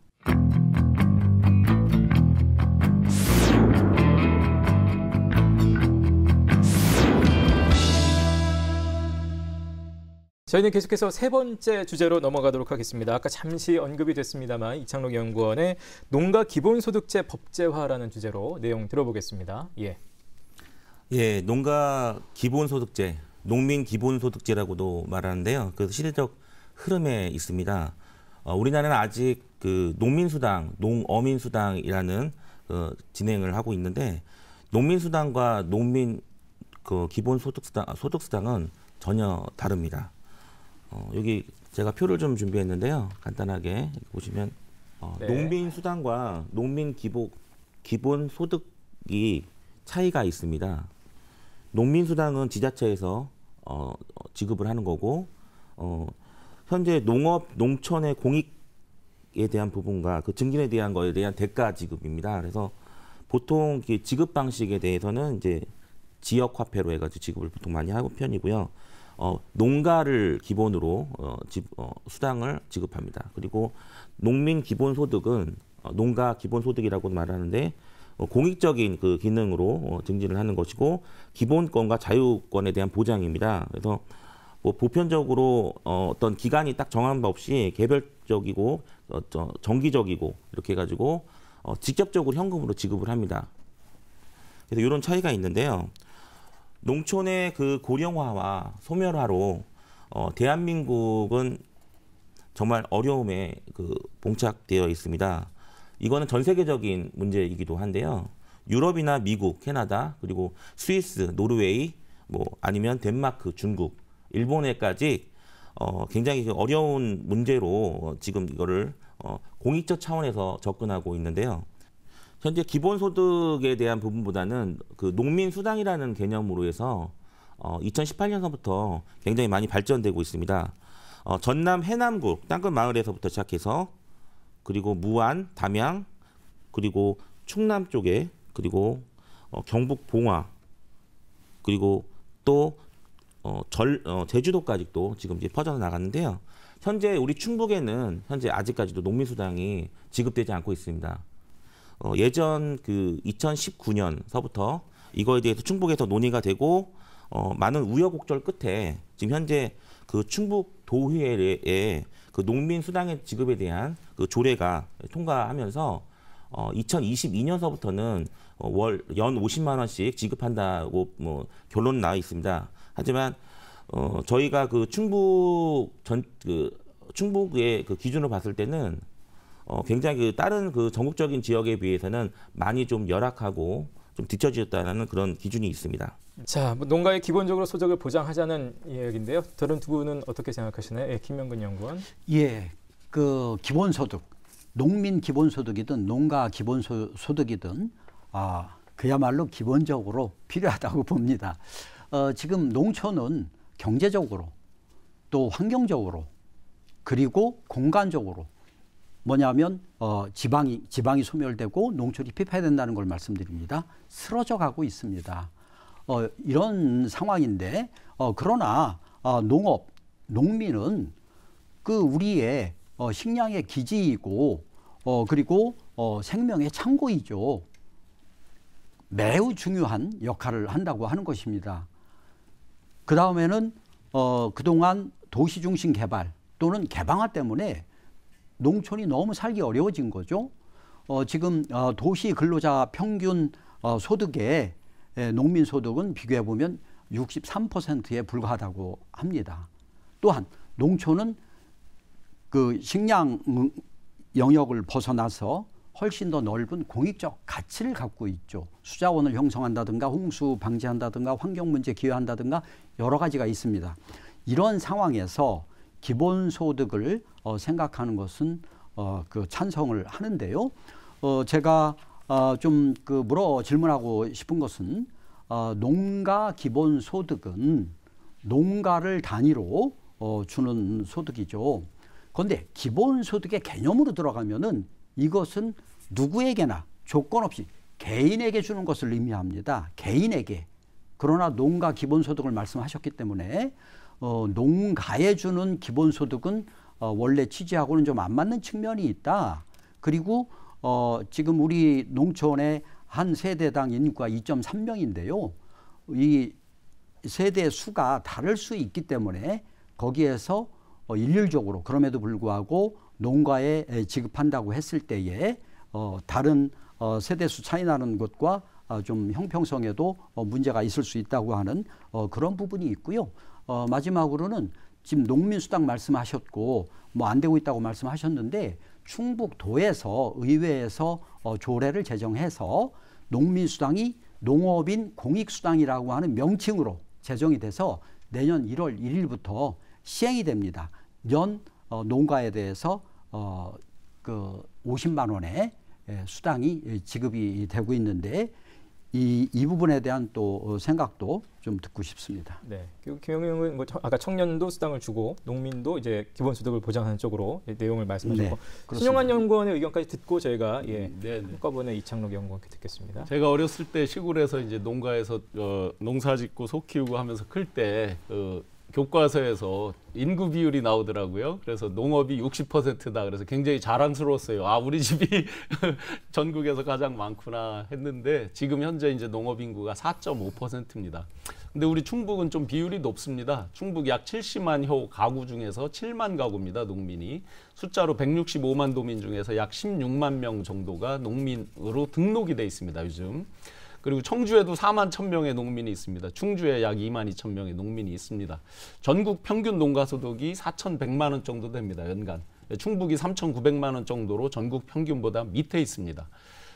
Speaker 1: 저희는 계속해서 세 번째 주제로 넘어가도록 하겠습니다. 아까 잠시 언급이 됐습니다만 이창록 연구원의 농가 기본소득제 법제화라는 주제로 내용 들어보겠습니다.
Speaker 3: 예. 예, 농가 기본소득제, 농민 기본소득제라고도 말하는데요. 그 시대적 흐름에 있습니다. 어, 우리나라는 아직 그 농민수당, 농어민수당이라는 그 진행을 하고 있는데 농민수당과 농민 그 기본소득수당, 소득수당은 전혀 다릅니다. 어, 여기 제가 표를 좀 준비했는데요. 간단하게 보시면 어, 네. 농민 수당과 농민 기복 기본 소득이 차이가 있습니다. 농민 수당은 지자체에서 어, 어 지급을 하는 거고 어, 현재 농업 농촌의 공익에 대한 부분과 그 증진에 대한 거에 대한 대가 지급입니다. 그래서 보통 지급 방식에 대해서는 이제 지역 화폐로 해가지고 지급을 보통 많이 하고 편이고요. 어, 농가를 기본으로 어, 집, 어, 수당을 지급합니다. 그리고 농민 기본소득은 어, 농가 기본소득이라고 말하는데 어, 공익적인 그 기능으로 어, 증진을 하는 것이고 기본권과 자유권에 대한 보장입니다. 그래서 뭐 보편적으로 어, 어떤 기간이 딱 정한 바 없이 개별적이고 어, 저, 정기적이고 이렇게 해가지고 어, 직접적으로 현금으로 지급을 합니다. 그래서 이런 차이가 있는데요. 농촌의 그 고령화와 소멸화로 어, 대한민국은 정말 어려움에 그 봉착되어 있습니다. 이거는 전 세계적인 문제이기도 한데요. 유럽이나 미국, 캐나다, 그리고 스위스, 노르웨이, 뭐 아니면 덴마크, 중국, 일본에까지 어, 굉장히 그 어려운 문제로 지금 이거를 어, 공익적 차원에서 접근하고 있는데요. 현재 기본소득에 대한 부분보다는 그 농민수당이라는 개념으로 해서 어, 2018년서부터 굉장히 많이 발전되고 있습니다. 어, 전남 해남구 땅끝 마을에서부터 시작해서 그리고 무안, 담양, 그리고 충남 쪽에 그리고 어, 경북 봉화 그리고 또 어, 절, 어, 제주도까지 도 지금 이제 퍼져 나갔는데요. 현재 우리 충북에는 현재 아직까지도 농민수당이 지급되지 않고 있습니다. 어, 예전 그 2019년서부터 이거에 대해서 충북에서 논의가 되고 어, 많은 우여곡절 끝에 지금 현재 그 충북 도의회에그 농민 수당의 지급에 대한 그 조례가 통과하면서 어, 2022년서부터는 어, 월연 50만 원씩 지급한다고 뭐 결론 나와 있습니다. 하지만 어, 저희가 그 충북 전 그 충북의 그 기준으로 봤을 때는 어, 굉장히 그 다른 그 전국적인 지역에 비해서는 많이 좀 열악하고 좀뒤처지었다는 그런 기준이 있습니다.
Speaker 1: 자, 뭐 농가의 기본적으로 소득을 보장하자는 얘기인데요. 다른 두 분은 어떻게 생각하시나요? 예, 김명근 연구원.
Speaker 4: 예, 그 기본소득, 농민 기본소득이든 농가 기본소득이든 아 그야말로 기본적으로 필요하다고 봅니다. 어, 지금 농촌은 경제적으로 또 환경적으로 그리고 공간적으로 뭐냐면 어, 지방이 지방이 소멸되고 농촌이 피폐된다는 걸 말씀드립니다. 쓰러져 가고 있습니다. 어, 이런 상황인데 어, 그러나 어, 농업 농민은 그 우리의 어, 식량의 기지이고 어, 그리고 어, 생명의 창고이죠. 매우 중요한 역할을 한다고 하는 것입니다. 그 다음에는 어, 그동안 도시 중심 개발 또는 개방화 때문에 농촌이 너무 살기 어려워진 거죠. 어, 지금 어, 도시 근로자 평균 어, 소득에 예, 농민 소득은 비교해 보면 63%에 불과하다고 합니다. 또한 농촌은 그 식량 영역을 벗어나서 훨씬 더 넓은 공익적 가치를 갖고 있죠. 수자원을 형성한다든가 홍수 방지한다든가 환경 문제 기여한다든가 여러 가지가 있습니다. 이런 상황에서 기본소득을 어, 생각하는 것은 어, 그 찬성을 하는데요. 어, 제가 어, 좀그 물어 질문하고 싶은 것은 어, 농가 기본소득은 농가를 단위로 어, 주는 소득이죠. 그런데 기본소득의 개념으로 들어가면은 이것은 누구에게나 조건 없이 개인에게 주는 것을 의미합니다. 개인에게. 그러나 농가 기본소득을 말씀하셨기 때문에 어, 농가에 주는 기본소득은 어, 원래 취지하고는 좀 안 맞는 측면이 있다. 그리고 어, 지금 우리 농촌의 한 세대당 인구가 2.3명인데요. 이 세대 수가 다를 수 있기 때문에 거기에서 어, 일률적으로 그럼에도 불구하고 농가에 지급한다고 했을 때에 어, 다른 어, 세대 수 차이 나는 것과 어, 좀 형평성에도 어, 문제가 있을 수 있다고 하는 어, 그런 부분이 있고요. 마지막으로는 지금 농민수당 말씀하셨고 뭐 안 되고 있다고 말씀하셨는데 충북도에서 의회에서 조례를 제정해서 농민수당이 농업인 공익수당이라고 하는 명칭으로 제정이 돼서 내년 1월 1일부터 시행이 됩니다. 연 농가에 대해서 그 50만 원의 예, 수당이 예, 지급이 되고 있는데 이, 이 부분에 대한 또 어, 생각도 좀 듣고 싶습니다. 네.
Speaker 1: 그 김영웅은 뭐 아까 청년도 수당을 주고 농민도 이제
Speaker 2: 기본소득을 보장하는 쪽으로 내용을
Speaker 4: 말씀하셨고
Speaker 1: 네, 신용환 연구원의 의견까지 듣고 저희가 예, 음, 네, 네. 한꺼번에 이창록 연구원께 듣겠습니다.
Speaker 2: 제가 어렸을 때 시골에서 이제 농가에서 어, 농사짓고 소 키우고 하면서 클때 어, 교과서에서 인구 비율이 나오더라고요. 그래서 농업이 60%다. 그래서 굉장히 자랑스러웠어요. 아, 우리 집이 전국에서 가장 많구나 했는데 지금 현재 이제 농업 인구가 4.5%입니다. 근데 우리 충북은 좀 비율이 높습니다. 충북 약 70만 호 가구 중에서 7만 가구입니다. 농민이. 숫자로 165만 도민 중에서 약 16만 명 정도가 농민으로 등록이 돼 있습니다. 요즘. 그리고 청주에도 4만 1,000명의 농민이 있습니다. 충주에 약 2만 2 0명의 농민이 있습니다. 전국 평균 농가 소득이 4,100만 원 정도 됩니다. 연간. 네, 충북이 3,900만 원 정도로 전국 평균보다 밑에 있습니다.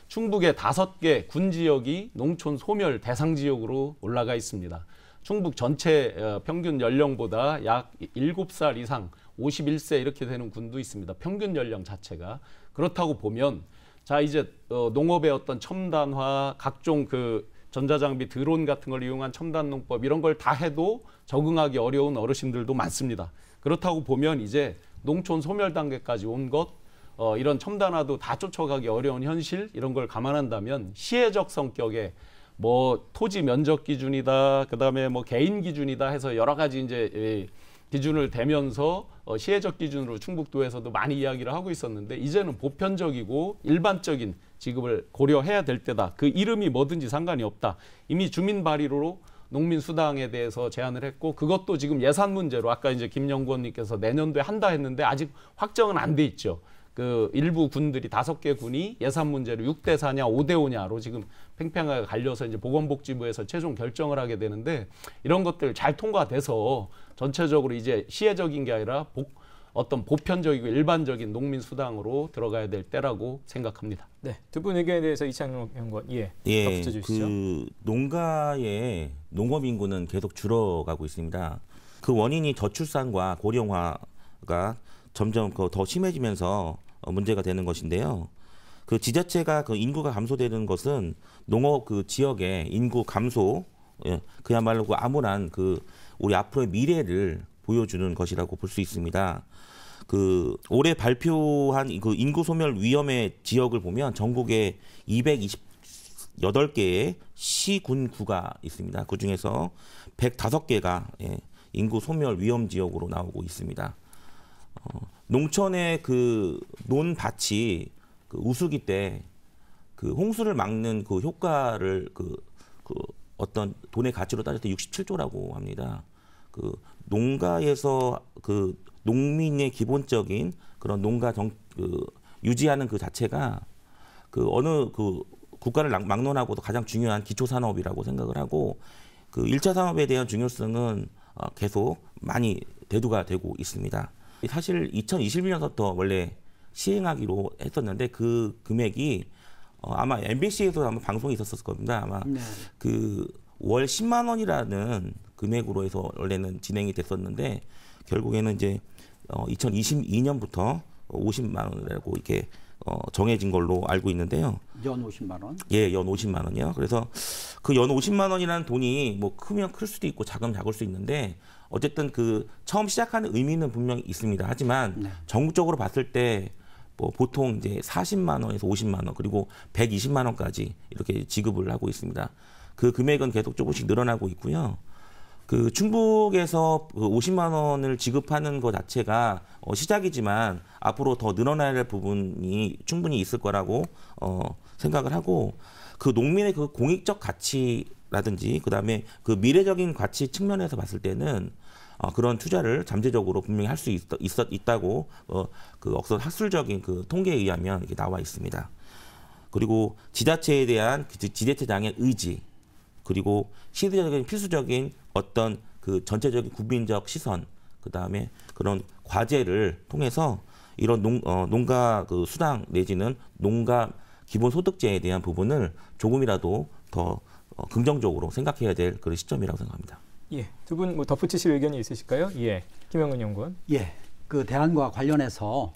Speaker 2: 충북의 다섯 개 군 지역이 농촌 소멸 대상 지역으로 올라가 있습니다. 충북 전체 어, 평균 연령보다 약 7살 이상 51세 이렇게 되는 군도 있습니다. 평균 연령 자체가 그렇다고 보면 자 이제 어, 농업의 어떤 첨단화 각종 그 전자장비 드론 같은 걸 이용한 첨단 농법 이런 걸 다 해도 적응하기 어려운 어르신들도 많습니다. 그렇다고 보면 이제 농촌 소멸 단계까지 온 것, 어, 이런 첨단화도 다 쫓아가기 어려운 현실 이런 걸 감안한다면 시혜적 성격의 뭐 토지 면적 기준이다, 그다음에 뭐 개인 기준이다 해서 여러 가지 이제 예, 기준을 대면서 어, 시혜적 기준으로 충북도에서도 많이 이야기를 하고 있었는데 이제는 보편적이고 일반적인 지급을 고려해야 될 때다. 그 이름이 뭐든지 상관이 없다. 이미 주민 발의로 농민 수당에 대해서 제안을 했고 그것도 지금 예산 문제로 아까 이제 김영구 원님께서 내년도에 한다 했는데 아직 확정은 안 돼 있죠. 그 일부 군들이 다섯 개 군이 예산 문제로 6대 4냐 5대 5냐로 지금 팽팽하게 갈려서 이제 보건복지부에서 최종 결정을 하게 되는데 이런 것들 잘 통과돼서 전체적으로 이제 시혜적인 게 아니라 복, 어떤 보편적이고 일반적인 농민 수당으로 들어가야 될 때라고 생각합니다.
Speaker 1: 네, 두 분 의견에 대해서 이창용 연구원 예, 예주시죠그
Speaker 3: 농가의 농업 인구는 계속 줄어가고 있습니다. 그 원인이 저출산과 고령화가 점점 그 더 심해지면서 어, 문제가 되는 것인데요. 그 지자체가 그 인구가 감소되는 것은 농업 그 지역의 인구 감소 예, 그야말로 그 암울한 그 우리 앞으로의 미래를 보여주는 것이라고 볼 수 있습니다. 그 올해 발표한 그 인구 소멸 위험의 지역을 보면 전국에 228개의 시군 구가 있습니다. 그 중에서 105개가 예, 인구 소멸 위험 지역으로 나오고 있습니다. 어, 농촌의 그 논밭이 그 우수기 때 그 홍수를 막는 그 효과를 그, 그 어떤 돈의 가치로 따질 때 67조라고 합니다. 그 농가에서 그 농민의 기본적인 그런 농가 정, 그 유지하는 그 자체가 그 어느 그 국가를 막론하고도 가장 중요한 기초 산업이라고 생각을 하고 그일차 산업에 대한 중요성은 어, 계속 많이 대두가 되고 있습니다. 사실 2021년부터 원래 시행하기로 했었는데 그 금액이 어, 아마 m b c 에서 아마 방송이 있었을 겁니다. 아마 네. 그월 10만 원이라는 금액으로 해서 원래는 진행이 됐었는데 결국에는 이제 어, 2022년부터 50만 원이라고 이렇게 어, 정해진 걸로 알고 있는데요.
Speaker 4: 연 50만 원?
Speaker 3: 예, 연 50만 원이요. 그래서 그 연 50만 원이라는 돈이 뭐 크면 클 수도 있고 작으면 작을 수 있는데 어쨌든 그 처음 시작하는 의미는 분명히 있습니다. 하지만 네. 전국적으로 봤을 때뭐 보통 이제 40만 원에서 50만 원 그리고 120만 원까지 이렇게 지급을 하고 있습니다. 그 금액은 계속 조금씩 늘어나고 있고요. 그 충북에서 50만 그 원을 지급하는 것 자체가 어 시작이지만 앞으로 더 늘어나야 할 부분이 충분히 있을 거라고 어 생각을 하고 그 농민의 그 공익적 가치라든지 그다음에 그 미래적인 가치 측면에서 봤을 때는 어, 그런 투자를 잠재적으로 분명히 할 수 있었 있다고 어, 그 억선 학술적인 그 통계에 의하면 이렇게 나와 있습니다. 그리고 지자체에 대한 그 지자체장의 지 의지 그리고 시대적인 필수적인 어떤 그 전체적인 국민적 시선 그 다음에 그런 과제를 통해서 이런 농, 어, 농가 그 수당 내지는 농가 기본소득제에 대한 부분을 조금이라도 더 어, 긍정적으로 생각해야 될 그런 시점이라고 생각합니다.
Speaker 4: 예, 두분뭐 덧붙이실 의견이 있으실까요?
Speaker 3: 예,
Speaker 1: 김영근 연구원.
Speaker 4: 예, 그 대안과 관련해서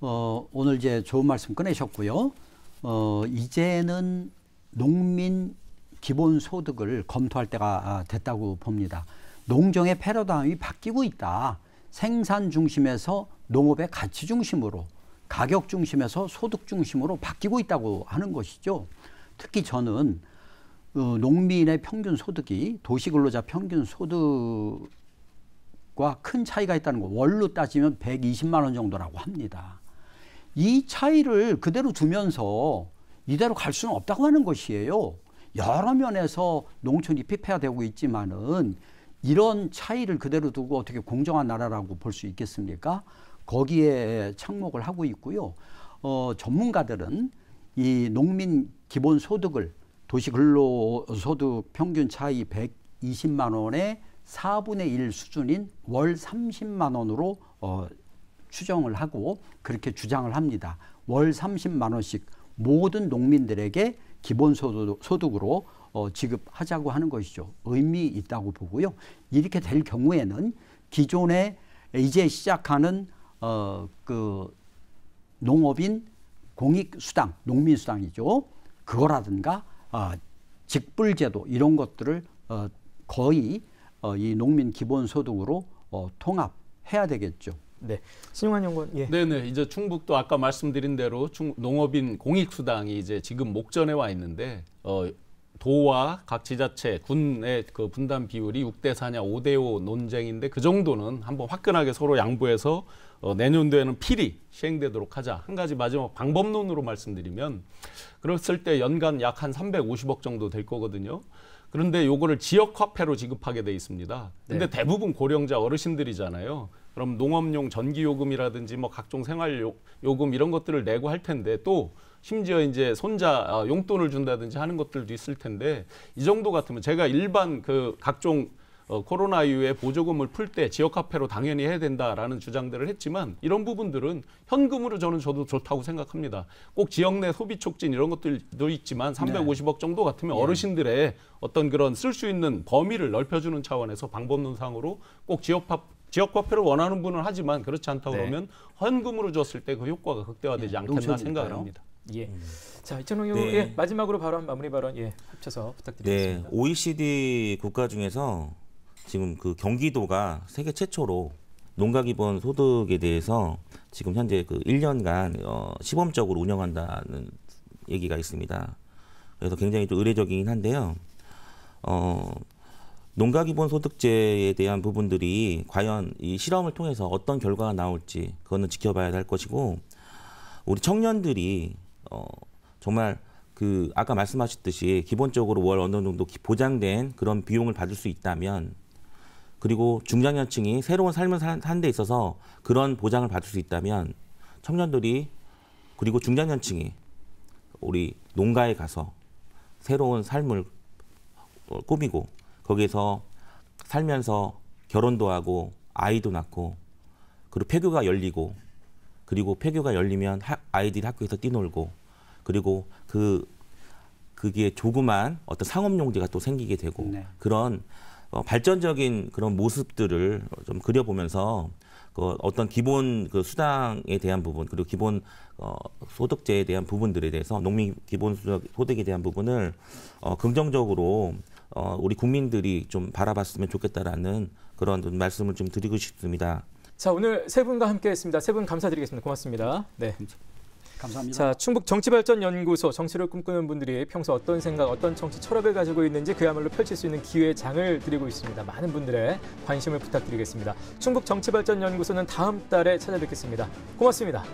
Speaker 4: 어, 오늘 이제 좋은 말씀 꺼내셨고요. 어, 이제는 농민 기본 소득을 검토할 때가 아, 됐다고 봅니다. 농정의 패러다임이 바뀌고 있다. 생산 중심에서 농업의 가치 중심으로 가격 중심에서 소득 중심으로 바뀌고 있다고 하는 것이죠. 특히 저는 어, 농민의 평균 소득이 도시 근로자 평균 소득과 큰 차이가 있다는 거 월로 따지면 120만 원 정도라고 합니다. 이 차이를 그대로 두면서 이대로 갈 수는 없다고 하는 것이에요. 여러 면에서 농촌이 피폐화되고 있지만은 이런 차이를 그대로 두고 어떻게 공정한 나라라고 볼 수 있겠습니까? 거기에 착목을 하고 있고요. 어, 전문가들은 이 농민 기본 소득을 도시 근로소득 평균 차이 120만 원의 4분의 1 수준인 월 30만 원으로 어, 추정을 하고 그렇게 주장을 합니다. 월 30만 원씩 모든 농민들에게 기본소득으로 어, 지급하자고 하는 것이죠. 의미 있다고 보고요. 이렇게 될 경우에는 기존에 이제 시작하는 어, 그 농업인 공익수당, 농민수당이죠. 그거라든가 아, 직불제도 이런 것들을 어, 거의 어, 이 농민 기본소득으로 어, 통합해야 되겠죠. 네,
Speaker 2: 신용환 연구원. 예. 네네 이제 충북도 아까 말씀드린 대로 농업인 공익수당이 이제 지금 목전에 와 있는데 어, 도와 각 지자체, 군의 그 분담 비율이 6대 4냐 5대 5 논쟁인데 그 정도는 한번 화끈하게 서로 양보해서 어, 내년도에는 필히 시행되도록 하자. 한 가지 마지막 방법론으로 말씀드리면 그랬을 때 연간 약 한 350억 정도 될 거거든요. 그런데 요거를 지역 화폐로 지급하게 돼 있습니다. 근데 네. 대부분 고령자 어르신들이잖아요. 그럼 농업용 전기 요금이라든지 뭐 각종 생활 요금 이런 것들을 내고 할 텐데 또 심지어 이제 손자 어, 용돈을 준다든지 하는 것들도 있을 텐데 이 정도 같으면 제가 일반 그 각종 어, 코로나 이후에 보조금을 풀 때 지역화폐로 당연히 해야 된다라는 주장들을 했지만 이런 부분들은 현금으로 저는 저도 좋다고 생각합니다. 꼭 지역 내 소비 촉진 이런 것들도 있지만 350억 정도 같으면 네. 어르신들의 어떤 그런 쓸 수 있는 범위를 넓혀주는 차원에서 방법론상으로 꼭 지역화 지역화폐를 원하는 분은 하지만 그렇지 않다 네. 그러면 현금으로 줬을 때 그 효과가 극대화되지 네, 않겠나 생각을 합니다. 예. 음.
Speaker 1: 자, 이천호 의원 네. 예, 마지막으로 발언 마무리 발언 예, 합쳐서
Speaker 3: 부탁드리겠습니다. 네, OECD 국가 중에서 지금 그 경기도가 세계 최초로 농가 기본 소득에 대해서 지금 현재 그 1년간 어, 시범적으로 운영한다는 얘기가 있습니다. 그래서 굉장히 좀 의례적이긴 한데요. 어, 농가 기본 소득제에 대한 부분들이 과연 이 실험을 통해서 어떤 결과가 나올지 그거는 지켜봐야 할 것이고 우리 청년들이 어, 정말 그 아까 말씀하셨듯이 기본적으로 월 어느 정도 보장된 그런 비용을 받을 수 있다면 그리고 중장년층이 새로운 삶을 사는 데 있어서 그런 보장을 받을 수 있다면 청년들이 그리고 중장년층이 우리 농가에 가서 새로운 삶을 어, 꾸미고 거기서 에 살면서 결혼도 하고 아이도 낳고 그리고 폐교가 열리고 그리고 폐교가 열리면 아이들이 학교에서 뛰놀고 그리고 그 그게 조그만 어떤 상업용지가 또 생기게 되고 네. 그런 어, 발전적인 그런 모습들을 좀 그려보면서 그 어떤 기본 그 수당에 대한 부분 그리고 기본 어, 소득제에 대한 부분들에 대해서 농민 기본 소득에 대한 부분을 어, 긍정적으로 어, 우리 국민들이 좀 바라봤으면 좋겠다라는 그런 말씀을 좀 드리고 싶습니다.
Speaker 1: 자 오늘 세 분과 함께했습니다. 세 분 감사드리겠습니다. 고맙습니다.
Speaker 3: 네. 감사합니다. 자,
Speaker 1: 충북 정치발전연구소 정치를 꿈꾸는 분들이 평소 어떤 생각, 어떤 정치 철학을 가지고 있는지 그야말로 펼칠 수 있는 기회의 장을 드리고 있습니다. 많은 분들의 관심을 부탁드리겠습니다. 충북 정치발전연구소는 다음 달에 찾아뵙겠습니다. 고맙습니다.